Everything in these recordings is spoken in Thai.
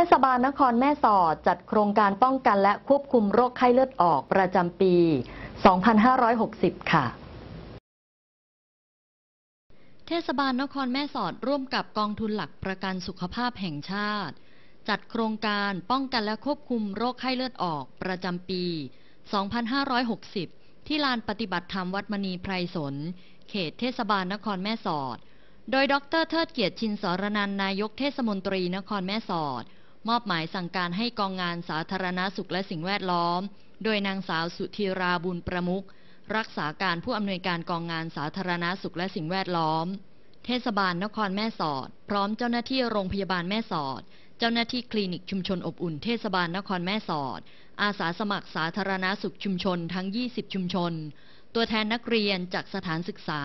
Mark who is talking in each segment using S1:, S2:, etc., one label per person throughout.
S1: เทศบาลนครแม่สอดจัดโครงการป้องกันและควบคุมโรคไข้เลือดออกประจำปี 2560 ค่ะ เทศบาลนครแม่สอดร่วมกับกองทุนหลักประกันสุขภาพแห่งชาติ จัดโครงการป้องกันและควบคุมโรคไข้เลือดออกประจำปี 2560 ที่ลานปฏิบัติธรรมวัดมณีไพรสน เขตเทศบาลนครแม่สอด โดยดรเทิดเกียรติชินสรนันนายกเทศมนตรีนครแม่สอดมอบหมายสั่งการให้กองงานสาธารณาสุขและสิ่งแวดล้อม โดยนางสาวสุธีรา บุญประมุกรักษาการผู้อำนวยการกองงานสาธารณาสุขและสิ่งแวดล้อม เทศบาลนครแม่สอด พร้อมเจ้าหน้าที่โรงพยาบาลแม่สอด เจ้าหน้าที่คลินิกชุมชนอบอุ่นเทศบาลนครแม่สอด อาสาสมัครสาธารณาสุขชุมชนทั้ง 20 ชุมชน ตัวแทนนักเรียนจากสถานศึกษา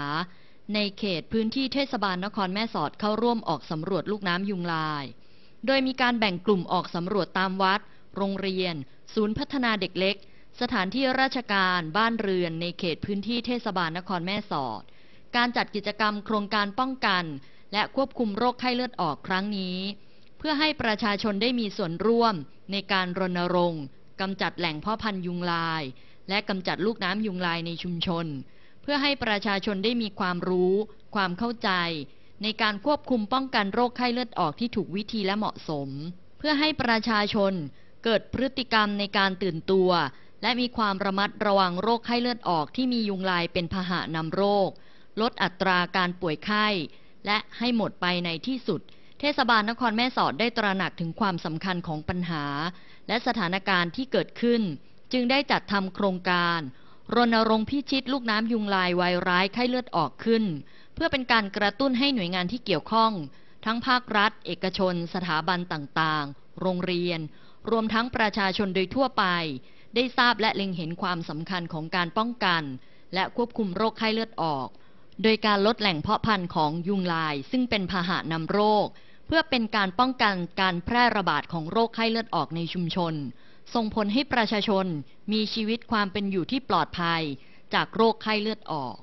S1: ในเขตพื้นที่เทศบาลนครแม่สอดเข้าร่วมออกสำรวจลูกน้ำยุงลายโดยมีการแบ่งกลุ่มออกสำรวจตามวัด โรงเรียน ศูนย์พัฒนาเด็กเล็ก สถานที่ราชการ บ้านเรือนในเขตพื้นที่เทศบาลนครแม่สอด การจัดกิจกรรมโครงการป้องกัน และควบคุมโรคไข้เลือดออกครั้งนี้ เพื่อให้ประชาชนได้มีส่วนร่วมในการรณรงค์กำจัดแหล่งพ่อพันยุงลาย และกำจัดลูกน้ำยุงลายในชุมชน เพื่อให้ประชาชนได้มีความรู้ ความเข้าใจในการควบคุมป้องกันโรคไข้เลือดออกที่ถูกวิธีและเหมาะสม เพื่อให้ประชาชนเกิดพฤติกรรมในการตื่นตัวและมีความระมัดระวังโรคไข้เลือดออกที่มียุงลายเป็นพาหะนำโรค ลดอัตราการป่วยไข้และให้หมดไปในที่สุด เทศบาลนครแม่สอดได้ตระหนักถึงความสำคัญของปัญหาและสถานการณ์ที่เกิดขึ้น จึงได้จัดทำโครงการรณรงค์พิชิตลูกน้ำยุงลายไวร้ายไข้เลือดออกขึ้นเพื่อเป็นการกระตุ้นให้หน่วยงานที่เกี่ยวข้อง ทั้งภาครัฐ เอกชน สถาบันต่างๆ โรงเรียน รวมทั้งประชาชนโดยทั่วไป ได้ทราบและเล็งเห็นความสำคัญของการป้องกัน และควบคุมโรคไข้เลือดออก โดยการลดแหล่งเพาะพันธุ์ของยุงลายซึ่งเป็นพาหะนำโรค เพื่อเป็นการป้องกันการแพร่ระบาดของโรคไข้เลือดออกในชุมชนส่งผลให้ประชาชนมีชีวิตความเป็นอยู่ที่ปลอดภัย จากโรคไข้เลือดออก